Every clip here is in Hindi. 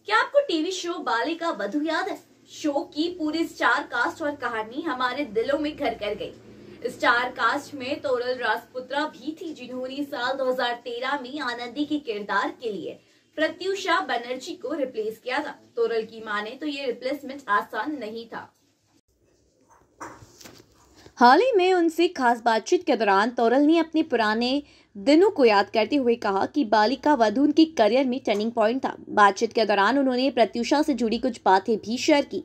क्या आपको टीवी शो बालिका वधु याद है शो की पूरी स्टार कास्ट और कहानी हमारे दिलों में घर कर गई स्टार कास्ट में तोरल राजपुत्रा भी थी जिन्होंने साल 2013 में आनंदी के किरदार के लिए प्रत्युषा बनर्जी को रिप्लेस किया था तोरल की माने तो ये रिप्लेसमेंट आसान नहीं था हाल ही में उनसे खास बातचीत के दौरान तोरल ने अपने पुराने दिनों को याद करते हुए कहा कि बालिका वधु उनके करियर में टर्निंग पॉइंट था बातचीत के दौरान उन्होंने प्रत्युषा से जुड़ी कुछ बातें भी शेयर की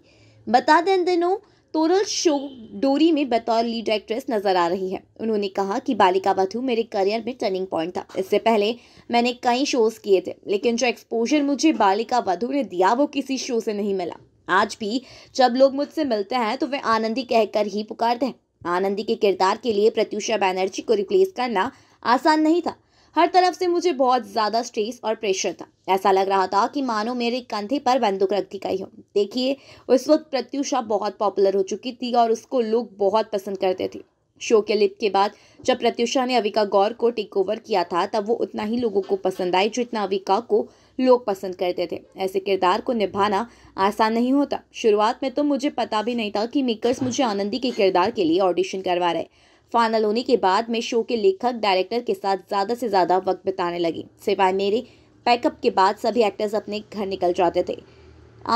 बता दें दिनों तोरल शो डोरी में बतौर लीड एक्ट्रेस नजर आ रही है उन्होंने कहा कि बालिका वधु मेरे करियर में टर्निंग पॉइंट था इससे पहले मैंने कई शोज किए थे लेकिन जो एक्सपोजर मुझे बालिका वधु ने दिया वो किसी शो से नहीं मिला आज भी जब लोग मुझसे मिलते हैं तो वे आनंदी कहकर ही पुकारते हैं आनंदी के किरदार के लिए प्रत्युषा बैनर्जी को रिप्लेस करना आसान नहीं था हर तरफ से मुझे बहुत ज़्यादा स्ट्रेस और प्रेशर था ऐसा लग रहा था कि मानो मेरे कंधे पर बंदूक रख दी गई हो देखिए उस वक्त प्रत्युषा बहुत पॉपुलर हो चुकी थी और उसको लोग बहुत पसंद करते थे शो के लिप के बाद जब प्रत्युषा ने अविका गौर को टेक ओवर किया था तब वो उतना ही लोगों को पसंद आई जितना अविका को लोग पसंद करते थे ऐसे किरदार को निभाना आसान नहीं होता शुरुआत में तो मुझे पता भी नहीं था कि मेकर्स मुझे आनंदी के किरदार के लिए ऑडिशन करवा रहे फाइनल होने के बाद मैं शो के लेखक डायरेक्टर के साथ ज़्यादा से ज़्यादा वक्त बिताने लगी सिवाय मेरे पैकअप के बाद सभी एक्टर्स अपने घर निकल जाते थे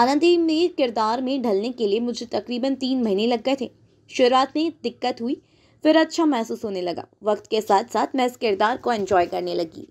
आनंदी में किरदार में ढलने के लिए मुझे तकरीबन तीन महीने लग गए थे शुरुआत में दिक्कत हुई फिर अच्छा महसूस होने लगा वक्त के साथ साथ मैं इस किरदार को एंजॉय करने लगी